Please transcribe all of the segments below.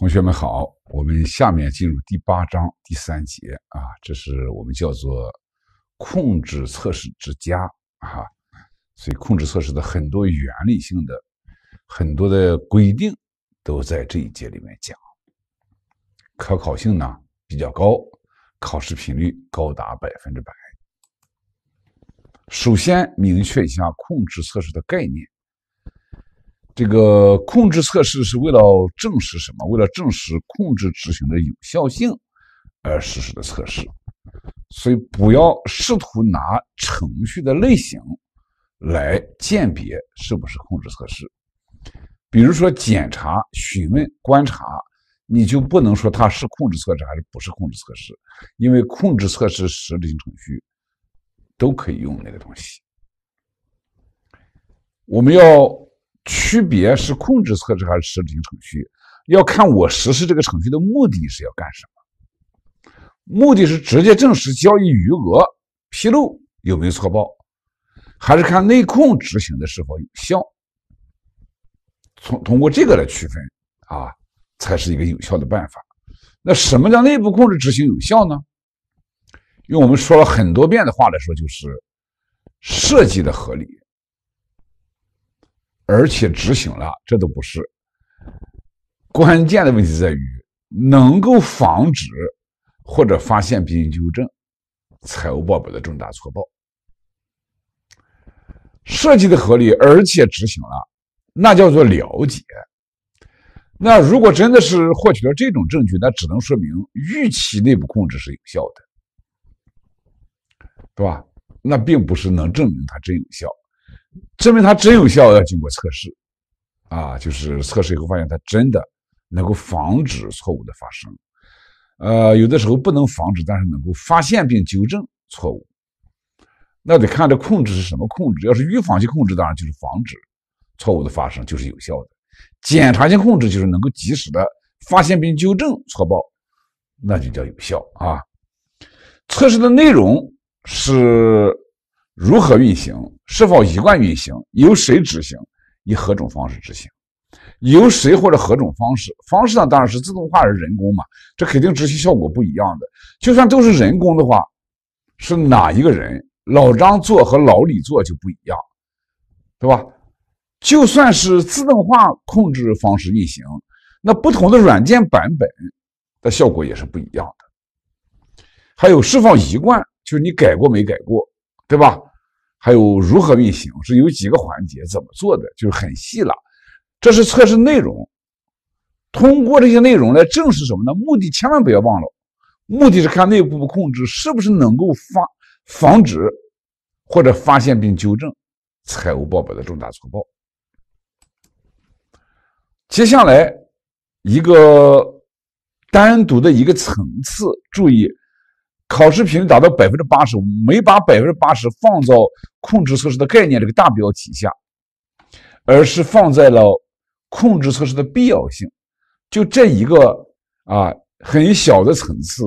同学们好，我们下面进入第八章第三节啊，这是我们叫做控制测试之家啊，所以控制测试的很多原理性的、很多的规定都在这一节里面讲。可考性呢比较高，考试频率高达百分之百。首先明确一下控制测试的概念。这个控制测试是为了证实什么？为了证实控制执行的有效性而实施的测试。所以，不要试图拿程序的类型来鉴别是不是控制测试。比如说，检查、询问、观察，你就不能说它是控制测试还是不是控制测试，因为控制测试实质性程序都可以用那个东西。我们要。区别是控制测试还是实质性程序，要看我实施这个程序的目的是要干什么。目的是直接证实交易余额披露有没有错报，还是看内控执行的是否有效。从通过这个来区分啊，才是一个有效的办法。那什么叫内部控制执行有效呢？用我们说了很多遍的话来说，就是设计的合理。而且执行了，这都不是关键的问题在于能够防止或者发现并纠正财务报表的重大错报，设计的合理，而且执行了，那叫做了解。那如果真的是获取了这种证据，那只能说明预期内部控制是有效的，对吧？那并不是能证明它真有效。证明它真有效，要经过测试啊，就是测试以后发现它真的能够防止错误的发生。呃，有的时候不能防止，但是能够发现并纠正错误，那得看这控制是什么控制。要是预防性控制，当然就是防止错误的发生，就是有效的；检查性控制就是能够及时的发现并纠正错报，那就叫有效啊。测试的内容是。如何运行？是否一贯运行？由谁执行？以何种方式执行？由谁或者何种方式？方式呢？当然是自动化还是人工嘛？这肯定执行效果不一样的。就算都是人工的话，是哪一个人？老张做和老李做就不一样，对吧？就算是自动化控制方式运行，那不同的软件版本，的效果也是不一样的。还有释放一贯，就是你改过没改过，对吧？还有如何运行是有几个环节，怎么做的就是很细了。这是测试内容，通过这些内容来证实什么呢？目的千万不要忘了，目的是看内部控制是不是能够防防止或者发现并纠正财务报表的重大错报。接下来一个单独的一个层次，注意。考试频率达到百分之八十五，没把百分之八十放到控制测试的概念这个大标题下，而是放在了控制测试的必要性，就这一个啊很小的层次，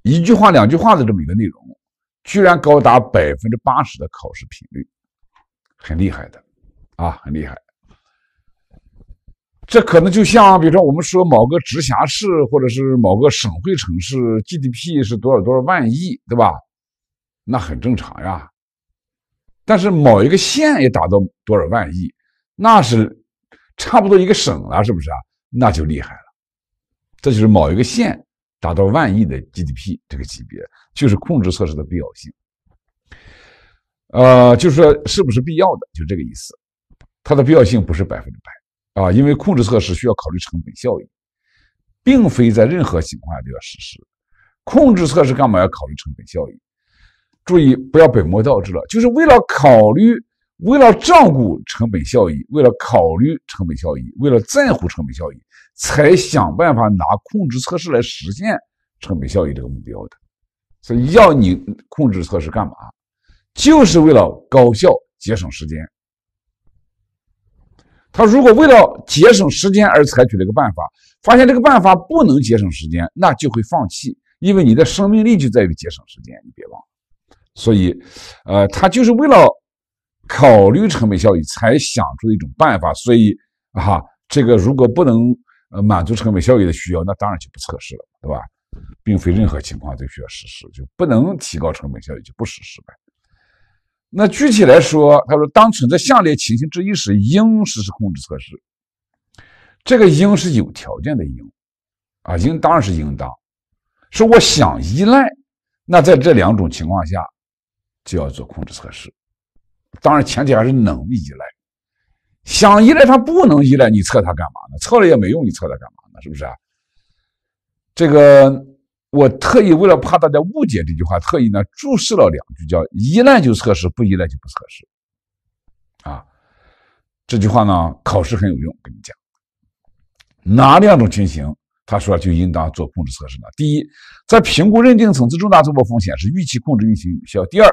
一句话两句话的这么一个内容，居然高达百分之八十的考试频率，很厉害的啊，很厉害。这可能就像，比如说，我们说某个直辖市或者是某个省会城市 GDP 是多少多少万亿，对吧？那很正常呀。但是某一个县也达到多少万亿，那是差不多一个省了，是不是啊？那就厉害了。这就是某一个县达到万亿的 GDP 这个级别，就是控制测试的必要性。呃，就是说是不是必要的，就这个意思。它的必要性不是百分之百。啊，因为控制测试需要考虑成本效益，并非在任何情况下都要实施。控制测试干嘛要考虑成本效益？注意不要本末倒置了，就是为了考虑，为了照顾成本效益，为了考虑成本效益，为了在乎成本效益，才想办法拿控制测试来实现成本效益这个目标的。所以，要你控制测试干嘛？就是为了高效节省时间。他如果为了节省时间而采取了一个办法，发现这个办法不能节省时间，那就会放弃，因为你的生命力就在于节省时间，你别忘了。所以，呃，他就是为了考虑成本效益才想出的一种办法。所以，哈，这个如果不能满足成本效益的需要，那当然就不测试了，对吧？并非任何情况都需要实施，就不能提高成本效益就不实施呗。那具体来说，他说，当存在下列情形之一时，应实施控制测试。这个“应”是有条件的“应”，啊，应当是应当，说我想依赖。那在这两种情况下，就要做控制测试。当然，前提还是能依赖。想依赖他不能依赖，你测他干嘛呢？测了也没用，你测他干嘛呢？是不是啊？这个。我特意为了怕大家误解这句话，特意呢注释了两句，叫“依赖就测试，不依赖就不测试”，啊，这句话呢考试很有用，跟你讲，哪两种情形他说就应当做控制测试呢？第一，在评估认定层次重大错破风险时，预期控制运行有效；第二，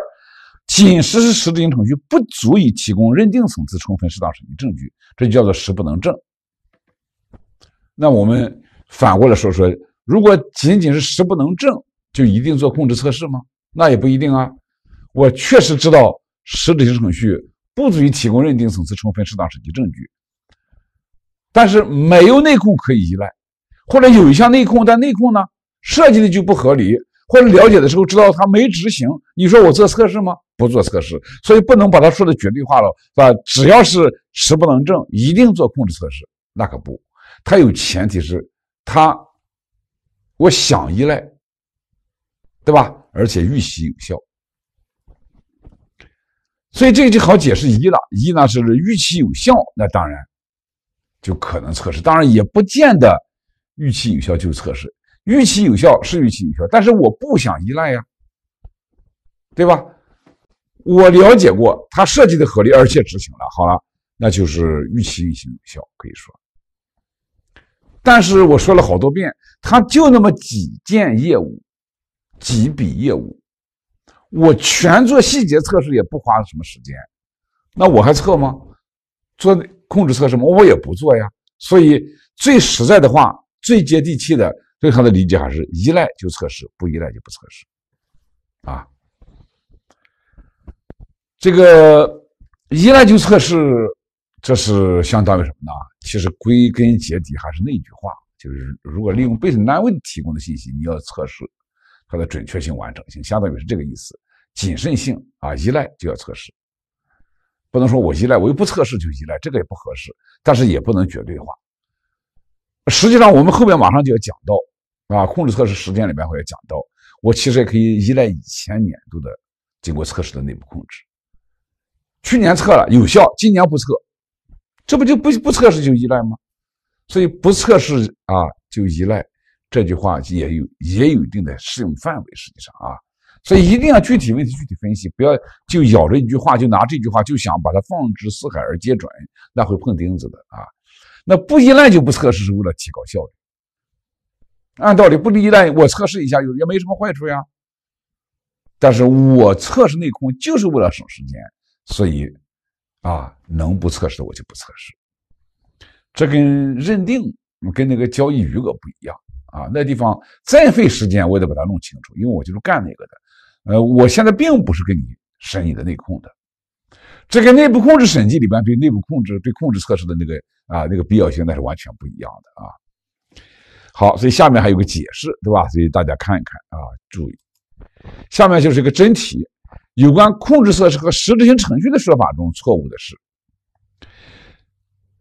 仅实施实质性程序不足以提供认定层次充分适当审计证据，这就叫做“实不能证”。那我们反过来说说。如果仅仅是实不能证，就一定做控制测试吗？那也不一定啊。我确实知道实质性程序不足以提供认定层次充分适当审计证据，但是没有内控可以依赖，或者有一项内控，但内控呢设计的就不合理，或者了解的时候知道他没执行，你说我做测试吗？不做测试，所以不能把他说的绝对化了，是吧？只要是实不能证，一定做控制测试，那可不，它有前提是它。我想依赖，对吧？而且预期有效，所以这个就好解释一了。一呢是预期有效，那当然就可能测试，当然也不见得预期有效就测试。预期有效是预期有效，但是我不想依赖呀，对吧？我了解过它设计的合理，而且执行了，好了，那就是预期运行有效，可以说。但是我说了好多遍，他就那么几件业务，几笔业务，我全做细节测试也不花什么时间，那我还测吗？做控制测试吗？我也不做呀。所以最实在的话，最接地气的对他的理解还是：依赖就测试，不依赖就不测试。啊，这个依赖就测试。这是相当于什么呢？其实归根结底还是那句话，就是如果利用被审计单位提供的信息，你要测试它的准确性、完整性，相当于是这个意思。谨慎性啊，依赖就要测试，不能说我依赖，我又不测试就依赖，这个也不合适。但是也不能绝对化。实际上，我们后面马上就要讲到啊，控制测试实践里面会要讲到，我其实也可以依赖以前年度的经过测试的内部控制，去年测了有效，今年不测。这不就不不测试就依赖吗？所以不测试啊就依赖这句话也有也有一定的适用范围，实际上啊，所以一定要具体问题具体分析，不要就咬着一句话就拿这句话就想把它放之四海而皆准，那会碰钉子的啊。那不依赖就不测试是为了提高效率，按道理不依赖我测试一下有也没什么坏处呀。但是我测试内控就是为了省时间，所以。啊，能不测试的我就不测试，这跟认定跟那个交易余额不一样啊。那地方再费时间我也得把它弄清楚，因为我就是干那个的。呃，我现在并不是给你审你的内控的，这个内部控制审计里边对内部控制对控制测试的那个啊那个必要性那是完全不一样的啊。好，所以下面还有个解释对吧？所以大家看一看啊，注意，下面就是一个真题。有关控制测试和实质性程序的说法中，错误的是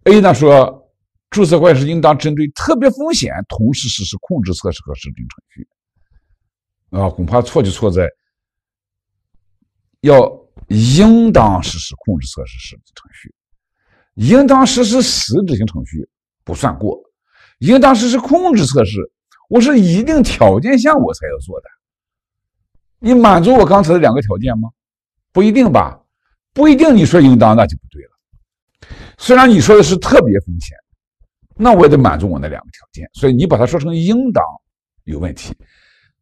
：A 呢说，注册会计师应当针对特别风险同时实施控制测试和实质性程序。啊，恐怕错就错在要应当实施控制测试时程序，应当实施实质性程序不算过，应当实施控制测试，我是一定条件下我才要做的。你满足我刚才的两个条件吗？不一定吧，不一定。你说应当，那就不对了。虽然你说的是特别风险，那我也得满足我那两个条件。所以你把它说成应当，有问题，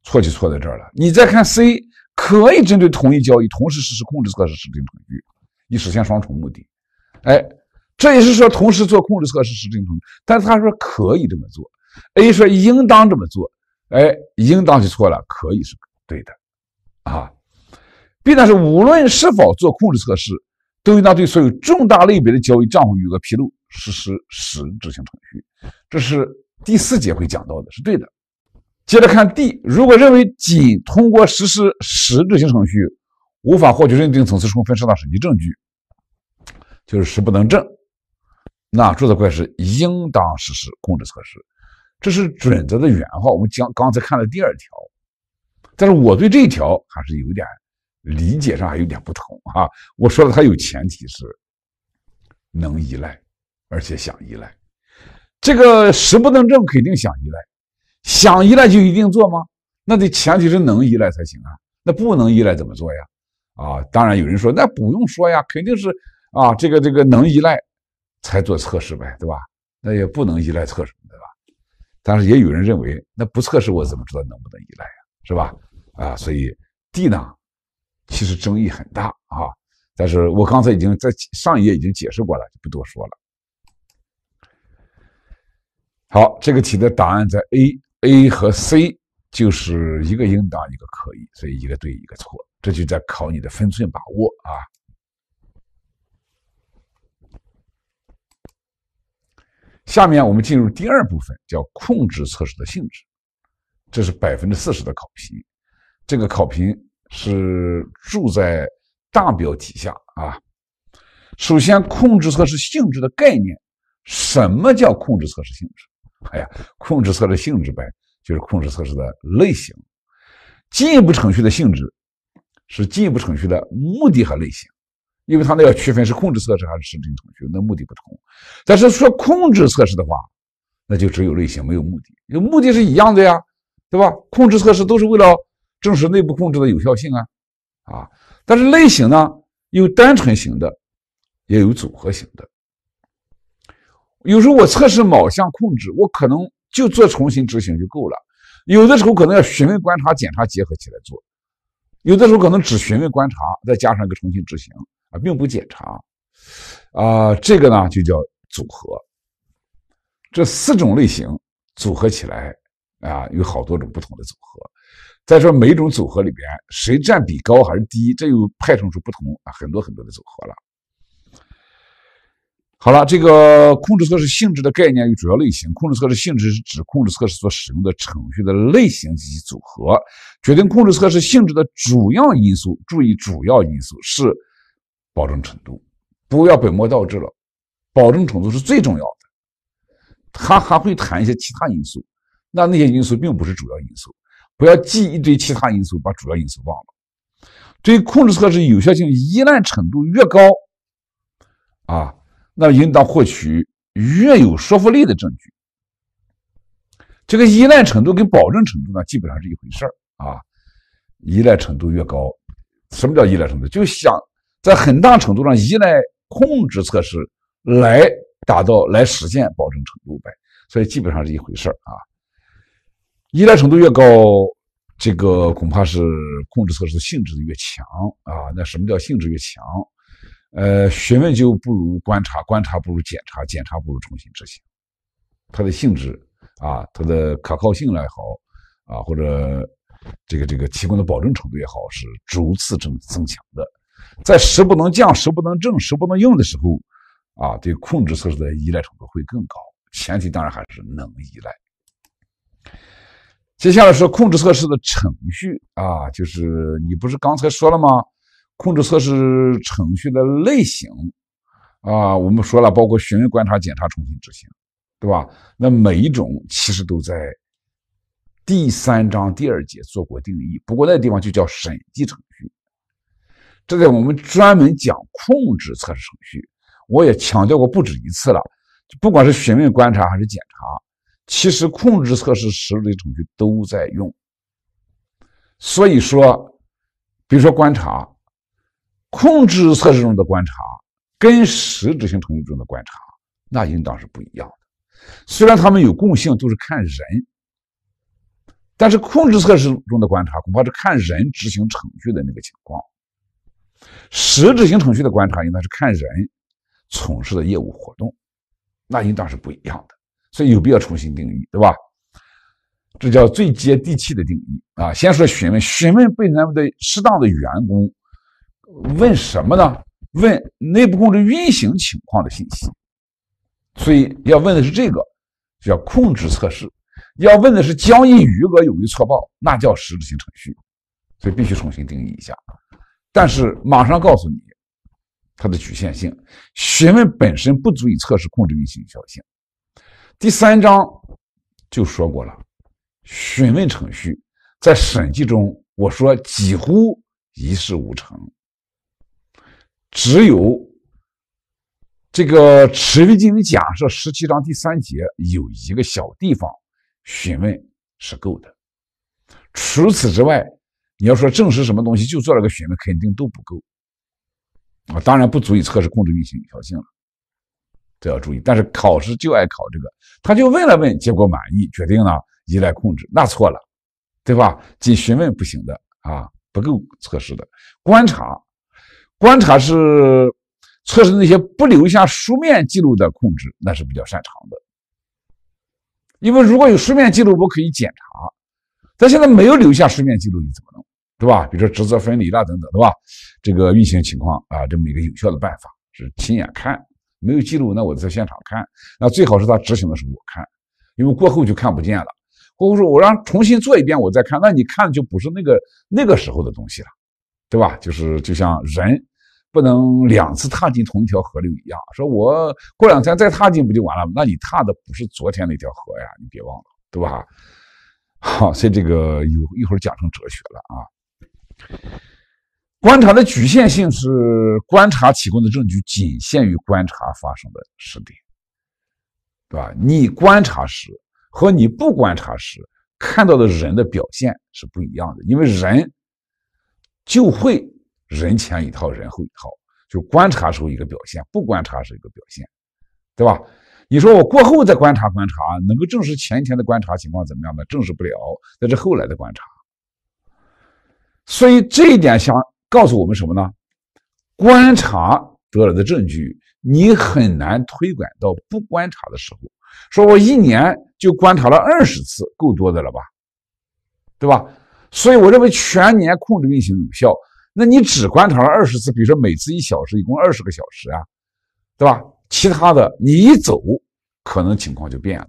错就错在这儿了。你再看 C，可以针对同一交易同时实施控制测试、实质性程序，你实现双重目的。哎，这也是说同时做控制测试、实质性程，但是他说可以这么做。A 说应当这么做，哎，应当就错了，可以是对的。啊，B 呢是无论是否做控制测试，都应当对所有重大类别的交易账户余额披露实施实质性程序。这是第四节会讲到的，是对的。接着看 D，如果认为仅通过实施实质性程序无法获取认定层次充分适当审计证据，就是实不能证，那注册会计师应当实施控制测试。这是准则的原话，我们讲刚才看了第二条。但是我对这一条还是有点理解上还有点不同啊。我说了，它有前提是能依赖，而且想依赖。这个实不能证，肯定想依赖。想依赖就一定做吗？那得前提是能依赖才行啊。那不能依赖怎么做呀？啊，当然有人说，那不用说呀，肯定是啊，这个这个能依赖才做测试呗，对吧？那也不能依赖测什么，对吧？但是也有人认为，那不测试我怎么知道能不能依赖呀？是吧？啊，所以 D 呢，其实争议很大啊。但是我刚才已经在上一页已经解释过了，就不多说了。好，这个题的答案在 A，A 和 C 就是一个应当，一个可以，所以一个对，一个错，这就在考你的分寸把握啊。下面我们进入第二部分，叫控制测试的性质。这是百分之四十的考评，这个考评是注在大标题下啊。首先，控制测试性质的概念，什么叫控制测试性质？哎呀，控制测试性质呗，就是控制测试的类型。进一步程序的性质是进一步程序的目的和类型，因为它那要区分是控制测试还是实质性程序，那目的不同。但是说控制测试的话，那就只有类型没有目的，因为目的是一样的呀。对吧？控制测试都是为了证实内部控制的有效性啊，啊！但是类型呢，有单纯型的，也有组合型的。有时候我测试某项控制，我可能就做重新执行就够了；有的时候可能要询问、观察、检查结合起来做；有的时候可能只询问、观察，再加上一个重新执行啊，并不检查。啊，这个呢就叫组合。这四种类型组合起来。啊，有好多种不同的组合。再说每种组合里边，谁占比高还是低，这又派生出不同啊，很多很多的组合了。好了，这个控制测试性质的概念与主要类型，控制测试性质是指控制测试所使用的程序的类型及其组合，决定控制测试性质的主要因素。注意，主要因素是保证程度，不要本末倒置了。保证程度是最重要的。他还会谈一些其他因素。那那些因素并不是主要因素，不要记一堆其他因素，把主要因素忘了。对控制测试有效性依赖程度越高，啊，那应当获取越有说服力的证据。这个依赖程度跟保证程度呢，基本上是一回事儿啊。依赖程度越高，什么叫依赖程度？就想在很大程度上依赖控制测试来达到、来实现保证程度呗。所以基本上是一回事儿啊。依赖程度越高，这个恐怕是控制措施的性质越强啊。那什么叫性质越强？呃，学问就不如观察，观察不如检查，检查不如重新执行。它的性质啊，它的可靠性也好啊，或者这个这个提供的保证程度也好，是逐次增增强的。在食不能降、食不能正、食不能用的时候啊，对控制措施的依赖程度会更高。前提当然还是能依赖。接下来是控制测试的程序啊，就是你不是刚才说了吗？控制测试程序的类型啊，我们说了包括询问、观察、检查、重新执行，对吧？那每一种其实都在第三章第二节做过定义，不过那地方就叫审计程序。这在我们专门讲控制测试程序，我也强调过不止一次了，不管是询问、观察还是检查。其实控制测试质性程序都在用，所以说，比如说观察，控制测试中的观察跟实质性程序中的观察，那应当是不一样的。虽然他们有共性，都是看人，但是控制测试中的观察恐怕是看人执行程序的那个情况，实质性程序的观察应当是看人从事的业务活动，那应当是不一样的。所以有必要重新定义，对吧？这叫最接地气的定义啊！先说询问，询问被咱们的适当的员工，问什么呢？问内部控制运行情况的信息。所以要问的是这个，叫控制测试。要问的是交易余额有有错报，那叫实质性程序。所以必须重新定义一下。但是马上告诉你，它的局限性：询问本身不足以测试控制运行有效性。第三章就说过了，询问程序在审计中，我说几乎一事无成，只有这个持续经营假设，十七章第三节有一个小地方，询问是够的。除此之外，你要说证实什么东西，就做了个询问，肯定都不够。啊，当然不足以测试控制运行有效性了。这要注意，但是考试就爱考这个，他就问了问，结果满意，决定呢依赖控制，那错了，对吧？仅询问不行的啊，不够测试的。观察，观察是测试那些不留下书面记录的控制，那是比较擅长的。因为如果有书面记录，我可以检查，但现在没有留下书面记录，你怎么弄，对吧？比如说职责分离啦等等，对吧？这个运行情况啊，这么一个有效的办法是亲眼看。没有记录，那我在现场看，那最好是他执行的时候我看，因为过后就看不见了。过后说，我让重新做一遍，我再看，那你看就不是那个那个时候的东西了，对吧？就是就像人不能两次踏进同一条河流一样，说我过两天再踏进不就完了？那你踏的不是昨天那条河呀，你别忘了，对吧？好，所以这个有一会儿讲成哲学了啊。观察的局限性是，观察提供的证据仅限于观察发生的时点，对吧？你观察时和你不观察时看到的人的表现是不一样的，因为人就会人前一套人后一套，就观察时候一个表现，不观察是一个表现，对吧？你说我过后再观察观察，能够证实前一天的观察情况怎么样呢？证实不了，那是后来的观察。所以这一点想。告诉我们什么呢？观察得来的证据，你很难推广到不观察的时候。说我一年就观察了二十次，够多的了吧，对吧？所以我认为全年控制运行有效。那你只观察了二十次，比如说每次一小时，一共二十个小时啊，对吧？其他的你一走，可能情况就变了。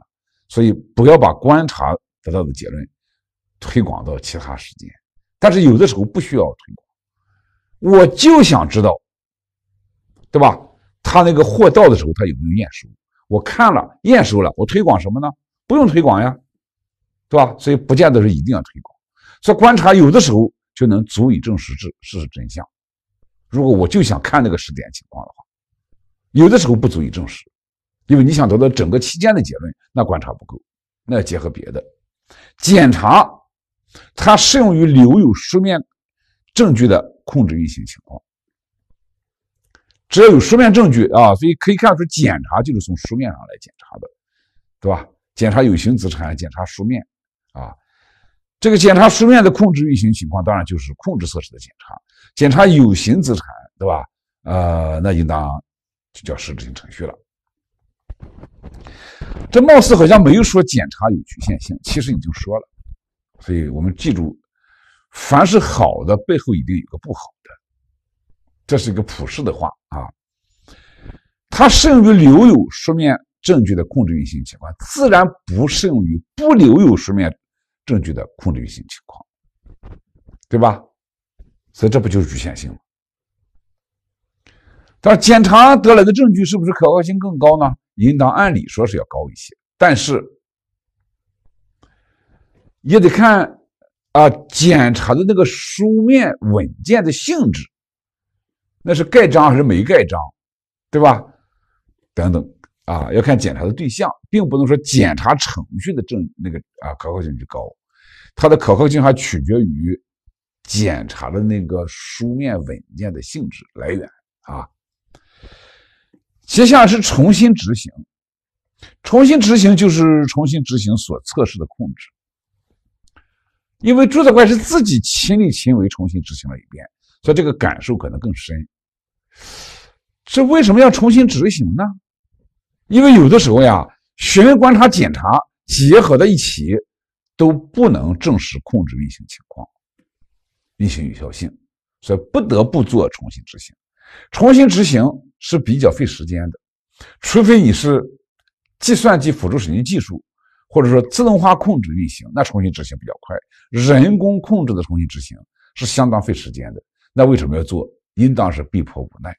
所以不要把观察得到的结论推广到其他时间。但是有的时候不需要推广。我就想知道，对吧？他那个货到的时候，他有没有验收？我看了，验收了。我推广什么呢？不用推广呀，对吧？所以不见得是一定要推广。所以观察有的时候就能足以证实事实真相。如果我就想看那个时点情况的话，有的时候不足以证实，因为你想得到整个期间的结论，那观察不够，那要结合别的检查。它适用于留有书面证据的。控制运行情况，只要有书面证据啊，所以可以看出检查就是从书面上来检查的，对吧？检查有形资产，检查书面啊，这个检查书面的控制运行情况，当然就是控制测试的检查。检查有形资产，对吧？呃，那应当就叫实质性程序了。这貌似好像没有说检查有局限性，其实已经说了，所以我们记住。凡是好的背后一定有个不好的，这是一个普世的话啊。它适用于留有书面证据的控制运行情况，自然不适用于不留有书面证据的控制运行情况，对吧？所以这不就是局限性吗？但是检查得来的证据是不是可靠性更高呢？应当按理说是要高一些，但是也得看。啊，检查的那个书面文件的性质，那是盖章还是没盖章，对吧？等等啊，要看检查的对象，并不能说检查程序的证那个啊可靠性就高，它的可靠性还取决于检查的那个书面文件的性质来源啊。接下来是重新执行，重新执行就是重新执行所测试的控制。因为注册官是自己亲力亲为重新执行了一遍，所以这个感受可能更深。这为什么要重新执行呢？因为有的时候呀，询问、观察、检查结合在一起，都不能证实控制运行情况、运行有效性，所以不得不做重新执行。重新执行是比较费时间的，除非你是计算机辅助审计技术。或者说自动化控制运行，那重新执行比较快；人工控制的重新执行是相当费时间的。那为什么要做？应当是被迫无奈。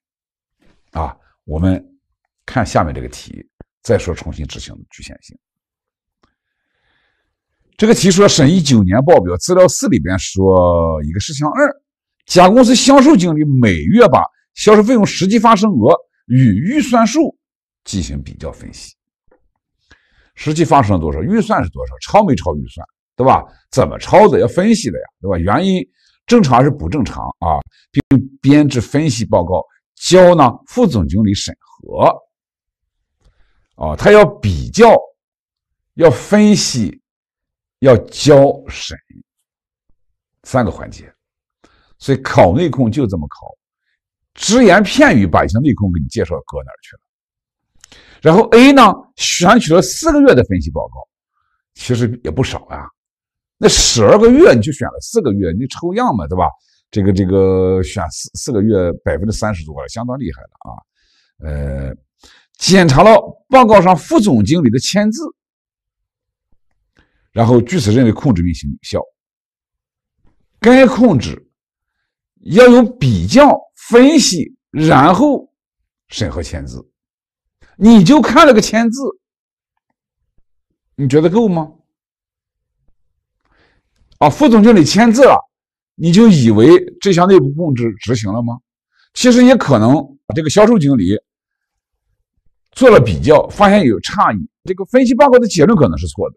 啊，我们看下面这个题，再说重新执行的局限性。这个题说审议九年报表，资料四里边说一个事项二，甲公司销售经理每月把销售费用实际发生额与预算数进行比较分析。实际发生了多少？预算是多少？超没超预算，对吧？怎么超的？要分析的呀，对吧？原因正常还是不正常啊？并编制分析报告交呢副总经理审核。啊，他要比较，要分析，要交审三个环节。所以考内控就这么考，只言片语把一些内控给你介绍搁哪去了？然后 A 呢，选取了四个月的分析报告，其实也不少呀。那十二个月你就选了四个月，你抽样嘛，对吧？这个这个选四四个月，百分之三十多，相当厉害了啊。呃，检查了报告上副总经理的签字，然后据此认为控制运行有效。该控制要有比较分析，然后审核签字。你就看了个签字，你觉得够吗？啊，副总经理签字了，你就以为这项内部控制执行了吗？其实也可能把这个销售经理做了比较，发现有差异，这个分析报告的结论可能是错的，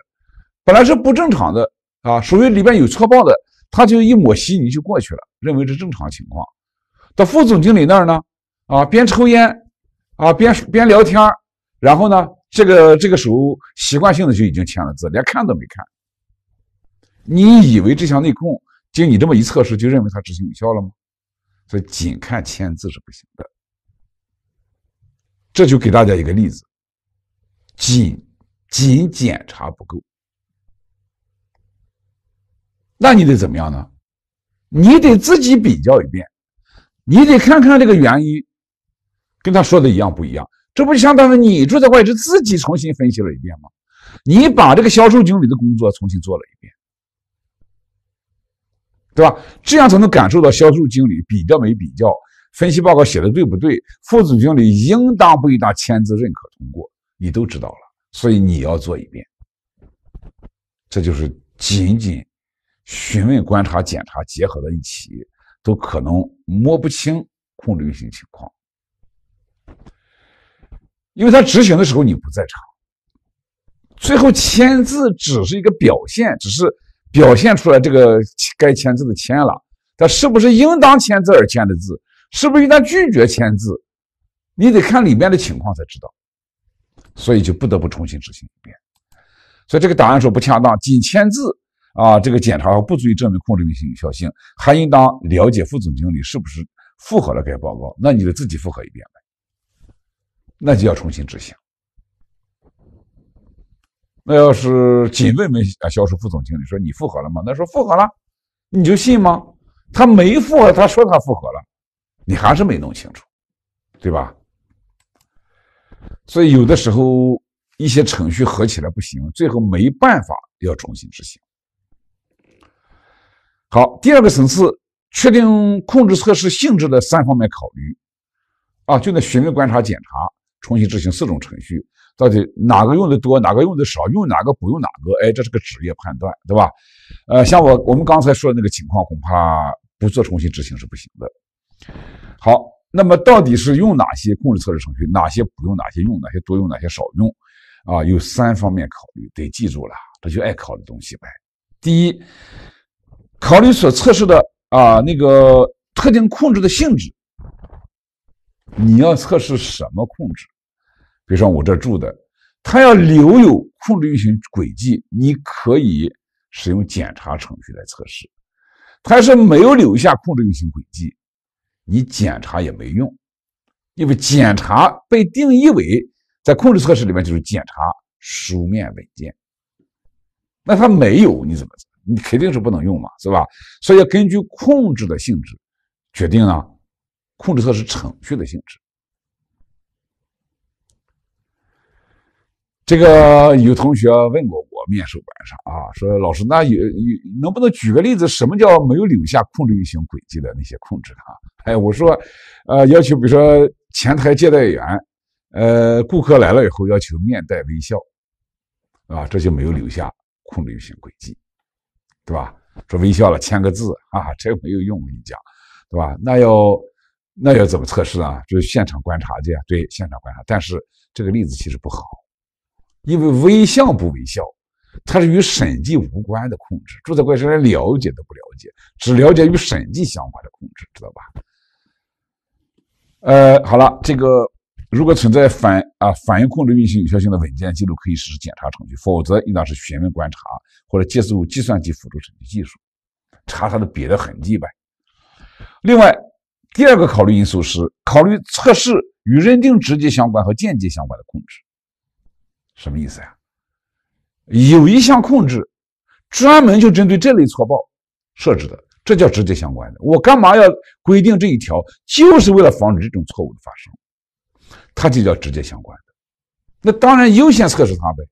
本来是不正常的啊，属于里边有错报的，他就一抹稀泥就过去了，认为是正常情况。到副总经理那儿呢，啊，边抽烟。啊，边边聊天，然后呢，这个这个时候习惯性的就已经签了字，连看都没看。你以为这项内控经你这么一测试就认为它执行有效了吗？所以仅看签字是不行的。这就给大家一个例子：仅仅检查不够，那你得怎么样呢？你得自己比较一遍，你得看看这个原因。跟他说的一样不一样？这不就相当于你住在外，是自己重新分析了一遍吗？你把这个销售经理的工作重新做了一遍，对吧？这样才能感受到销售经理比较没比较，分析报告写的对不对？副总经理应当不应当签字认可通过？你都知道了，所以你要做一遍。这就是仅仅询问、观察、检查结合在一起，都可能摸不清控制运行情况。因为他执行的时候你不在场，最后签字只是一个表现，只是表现出来这个该签字的签了，他是不是应当签字而签的字，是不是应当拒绝签字，你得看里面的情况才知道，所以就不得不重新执行一遍。所以这个档案说不恰当，仅签字啊，这个检查不足以证明控制运行有效性，还应当了解副总经理是不是复核了该报告，那你得自己复核一遍呗。那就要重新执行。那要是仅问问啊，销售副总经理说你复核了吗？那说复核了，你就信吗？他没复核，他说他复核了，你还是没弄清楚，对吧？所以有的时候一些程序合起来不行，最后没办法要重新执行。好，第二个层次，确定控制测试性质的三方面考虑啊，就那询问、观察、检查。重新执行四种程序，到底哪个用的多，哪个用的少，用哪个不用哪个？哎，这是个职业判断，对吧？呃，像我我们刚才说的那个情况，恐怕不做重新执行是不行的。好，那么到底是用哪些控制测试程序，哪些不用，哪些用，哪些多用，哪些少用？啊，有三方面考虑，得记住了，这就爱考的东西呗。第一，考虑所测试的啊那个特定控制的性质，你要测试什么控制？比如说我这住的，它要留有控制运行轨迹，你可以使用检查程序来测试。它要是没有留下控制运行轨迹，你检查也没用，因为检查被定义为在控制测试里面就是检查书面文件。那它没有，你怎么？你肯定是不能用嘛，是吧？所以要根据控制的性质，决定啊，控制测试程序的性质。这个有同学问过我面试官上啊，说老师，那有有能不能举个例子，什么叫没有留下控制运行轨迹的那些控制呢？哎，我说，呃，要求比如说前台接待员，呃，顾客来了以后要求面带微笑，啊，这就没有留下控制运行轨迹，对吧？说微笑了签个字啊，这没有用，我跟你讲，对吧？那要那要怎么测试呢？就是现场观察的，对，现场观察。但是这个例子其实不好。因为微效不微效，它是与审计无关的控制，注册会计师连了解都不了解，只了解与审计相关的控制，知道吧？呃，好了，这个如果存在反啊反应控制运行有效性的文件记录，可以实施检查程序；否则，应当是询问、观察或者借助计算机辅助审计技术，查它的别的痕迹呗。另外，第二个考虑因素是考虑测试与认定直接相关和间接相关的控制。什么意思呀？有一项控制专门就针对这类错报设置的，这叫直接相关的。我干嘛要规定这一条？就是为了防止这种错误的发生，它就叫直接相关的。那当然优先测试它呗，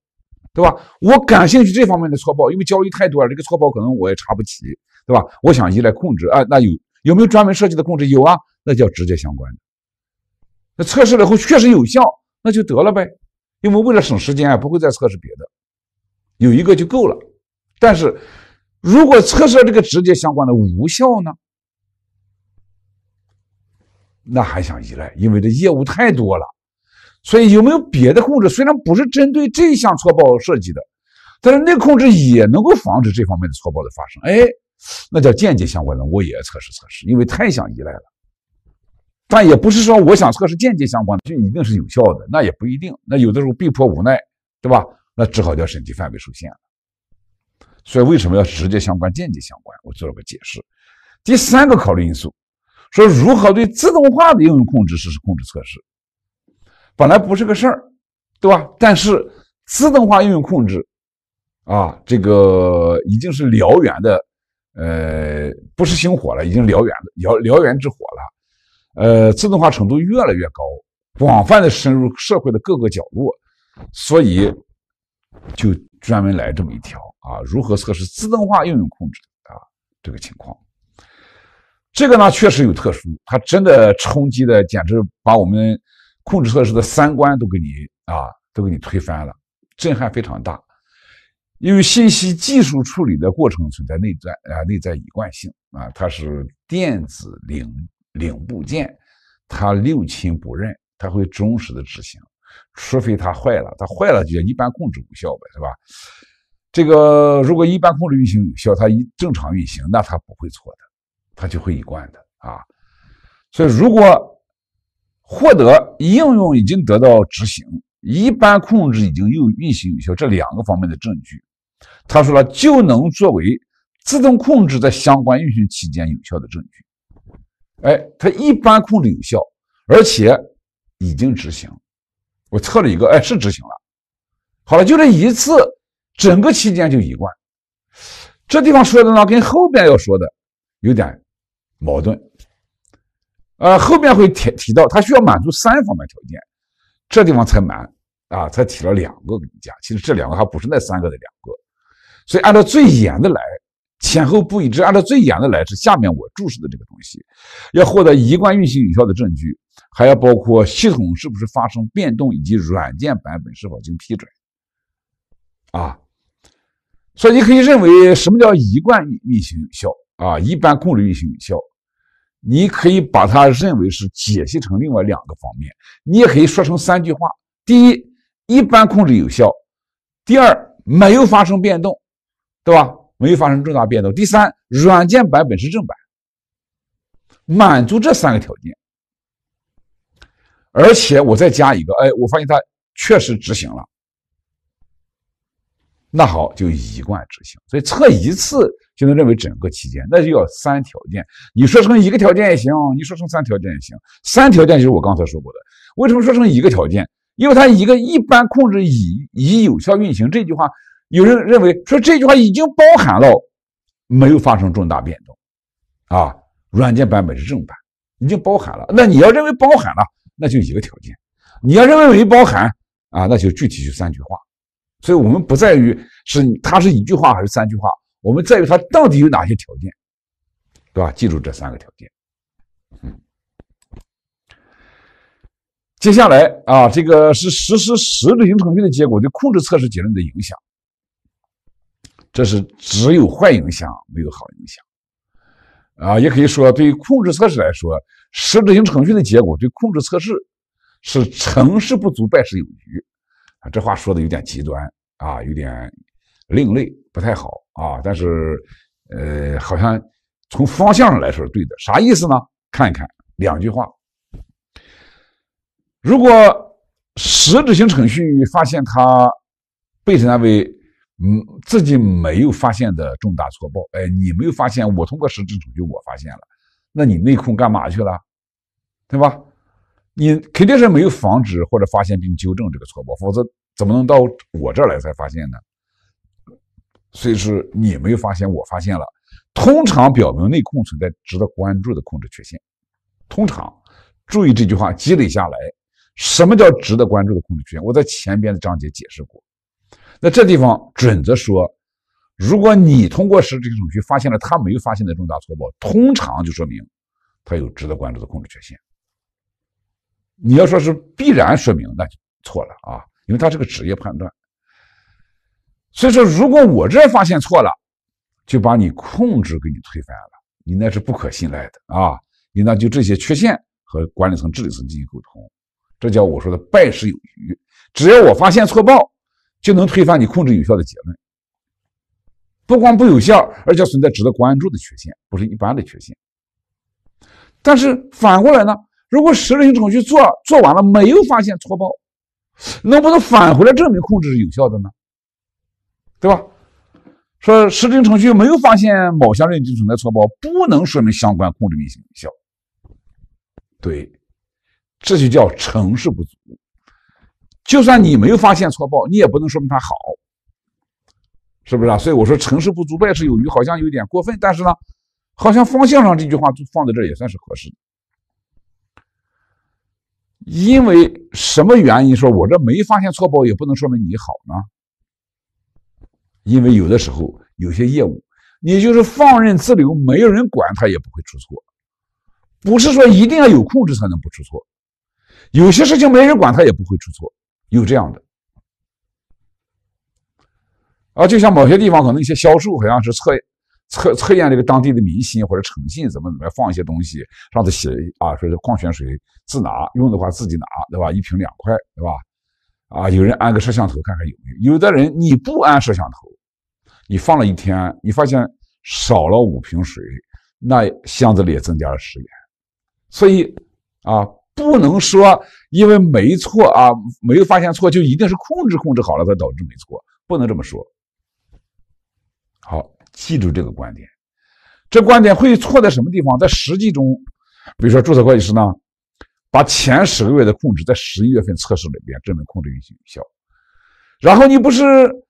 对吧？我感兴趣这方面的错报，因为交易太多了，这个错报可能我也查不起，对吧？我想依赖控制啊，那有有没有专门设计的控制？有啊，那叫直接相关的。那测试了后确实有效，那就得了呗。因为为了省时间啊，不会再测试别的，有一个就够了。但是如果测试这个直接相关的无效呢，那还想依赖？因为这业务太多了，所以有没有别的控制？虽然不是针对这项错报设计的，但是那控制也能够防止这方面的错报的发生。哎，那叫间接相关的，我也测试测试，因为太想依赖了。但也不是说我想测试间接相关的，就一定是有效的，那也不一定。那有的时候被迫无奈，对吧？那只好叫审计范围受限。所以为什么要直接相关、间接相关？我做了个解释。第三个考虑因素，说如何对自动化的应用控制实施控制测试，本来不是个事儿，对吧？但是自动化应用控制啊，这个已经是燎原的，呃，不是星火了，已经燎原了，燎燎原之火了。呃，自动化程度越来越高，广泛的深入社会的各个角落，所以就专门来这么一条啊，如何测试自动化应用控制啊？这个情况，这个呢确实有特殊，它真的冲击的简直把我们控制测试的三观都给你啊，都给你推翻了，震撼非常大。因为信息技术处理的过程存在内在啊内在一贯性啊，它是电子零。零部件，它六亲不认，它会忠实的执行，除非它坏了，它坏了就叫一般控制无效呗，是吧？这个如果一般控制运行有效，它一正常运行，那它不会错的，它就会一贯的啊。所以，如果获得应用已经得到执行，一般控制已经又运行有效这两个方面的证据，他说了，就能作为自动控制在相关运行期间有效的证据。哎，它一般控制有效，而且已经执行。我测了一个，哎，是执行了。好了，就这一次，整个期间就一贯。这地方说的呢，跟后边要说的有点矛盾。呃，后面会提提到它需要满足三方面条件，这地方才满啊，才提了两个给你加。其实这两个还不是那三个的两个，所以按照最严的来。前后不一致，按照最严的来是下面我注视的这个东西，要获得一贯运行有效的证据，还要包括系统是不是发生变动，以及软件版本是否经批准。啊，所以你可以认为什么叫一贯运行有效啊？一般控制运行有效，你可以把它认为是解析成另外两个方面。你也可以说成三句话：第一，一般控制有效；第二，没有发生变动，对吧？没有发生重大变动。第三，软件版本是正版，满足这三个条件。而且我再加一个，哎，我发现它确实执行了。那好，就一贯执行。所以测一次就能认为整个期间，那就要三条件。你说成一个条件也行，你说成三条件也行。三条件就是我刚才说过的。为什么说成一个条件？因为它一个一般控制已已有效运行这句话。有人认为说这句话已经包含了，没有发生重大变动，啊，软件版本是正版，已经包含了。那你要认为包含了，那就一个条件；你要认为没包含，啊，那就具体就三句话。所以，我们不在于是它是一句话还是三句话，我们在于它到底有哪些条件，对吧？记住这三个条件。嗯，接下来啊，这个是实施实质性程序的结果对控制测试结论的影响。这是只有坏影响，没有好影响，啊，也可以说，对于控制测试来说，实质性程序的结果对控制测试是成事不足，败事有余，啊，这话说的有点极端啊，有点另类，不太好啊，但是，呃，好像从方向上来说是对的，啥意思呢？看看两句话，如果实质性程序发现它被审单位。嗯，自己没有发现的重大错报，哎，你没有发现，我通过实质性程序我发现了，那你内控干嘛去了，对吧？你肯定是没有防止或者发现并纠正这个错报，否则怎么能到我这儿来才发现呢？所以说你没有发现，我发现了，通常表明内控存在值得关注的控制缺陷。通常，注意这句话积累下来，什么叫值得关注的控制缺陷？我在前边的章节解释过。那这地方准则说，如果你通过实施这个程序发现了他没有发现的重大错报，通常就说明他有值得关注的控制缺陷。你要说是必然说明，那就错了啊，因为他是个职业判断。所以说，如果我这发现错了，就把你控制给你推翻了，你那是不可信赖的啊。你那就这些缺陷和管理层、治理层进行沟通，这叫我说的败事有余。只要我发现错报。就能推翻你控制有效的结论，不光不有效，而且存在值得关注的缺陷，不是一般的缺陷。但是反过来呢？如果实质性程序做做完了，没有发现错报，能不能返回来证明控制是有效的呢？对吧？说实质性程序没有发现某项认定存在错报，不能说明相关控制运行有效。对，这就叫程式不足。就算你没有发现错报，你也不能说明它好，是不是啊？所以我说“成事不足，败事有余”好像有点过分，但是呢，好像方向上这句话就放在这儿也算是合适的。因为什么原因说我这没发现错报，也不能说明你好呢？因为有的时候有些业务，你就是放任自流，没有人管他也不会出错，不是说一定要有控制才能不出错，有些事情没人管他也不会出错。有这样的啊，就像某些地方可能一些销售好像是测测测验这个当地的民心或者诚信，怎么怎么样放一些东西，让他写啊，说矿泉水自拿用的话自己拿，对吧？一瓶两块，对吧？啊，有人安个摄像头看看有没有。有的人你不安摄像头，你放了一天，你发现少了五瓶水，那箱子里也增加了十元，所以啊。不能说，因为没错啊，没有发现错就一定是控制控制好了才导致没错，不能这么说。好，记住这个观点。这观点会错在什么地方？在实际中，比如说注册会计师呢，把前十个月的控制在十一月份测试里边证明控制运行有效，然后你不是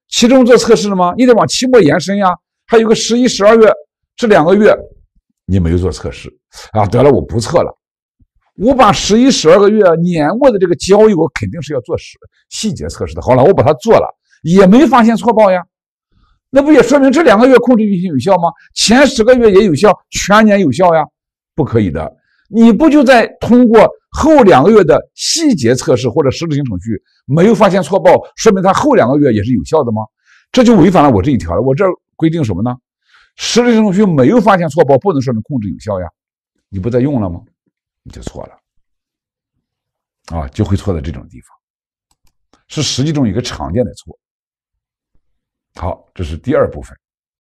期中做测试了吗？你得往期末延伸呀。还有个十一、十二月，这两个月你没有做测试啊？得了，我不测了。我把十一、十二个月年末的这个交易，我肯定是要做实细节测试的。好了，我把它做了，也没发现错报呀，那不也说明这两个月控制运行有效吗？前十个月也有效，全年有效呀，不可以的。你不就在通过后两个月的细节测试或者实质性程序没有发现错报，说明它后两个月也是有效的吗？这就违反了我这一条了。我这规定什么呢？实质性程序没有发现错报，不能说明控制有效呀。你不再用了吗？就错了，啊，就会错在这种地方，是实际中一个常见的错。好，这是第二部分。